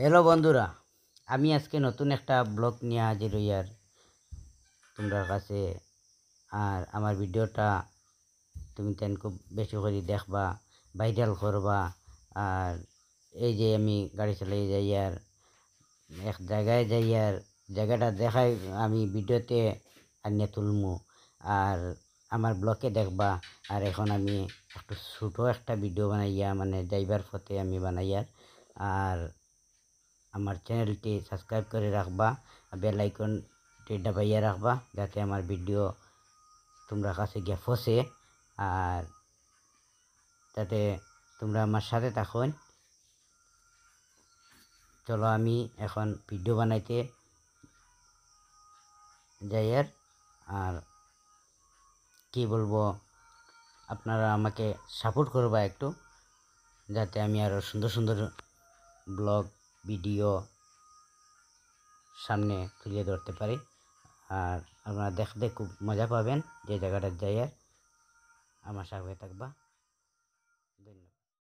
hello বন্ধুরা আমি আজকে নতুন একটা ব্লগ নিয়ে হাজির হই আর তোমরা কাছে আর আমার ভিডিওটা তুমি তেন খুব বেশি করে দেখবা ভাইরাল করবা আর এই যে আমি গাড়ি চালিয়ে যাই আর এক জায়গায় যাই আর জায়গাটা দেখাই আমি ভিডিওতে আনিয়ে তুলমু আর আমার ব্লকে দেখবা আর এখন আমি একটু ছোটো একটা ভিডিও বানাইয়া মানে ড্রাইভার পথে আমি বানাই আর আমার চ্যানেলটি সাবস্ক্রাইব করে রাখবা বেল আইকনটি ডাবাইয়া রাখবা যাতে আমার ভিডিও তোমরা কাছে গিয়ে ফসে আর যাতে তোমরা আমার সাথে থাকুন চলো আমি এখন ভিডিও বানাইতে যাই আর আর কী বলবো আপনারা আমাকে সাপোর্ট করবা একটু যাতে আমি আরও সুন্দর সুন্দর ব্লগ ভিডিও সামনে তুলে ধরতে পারি আর আপনারা দেখতে খুব মজা পাবেন যে জায়গাটা যাইয়ার আমার সাথে থাকবা ধন্যবাদ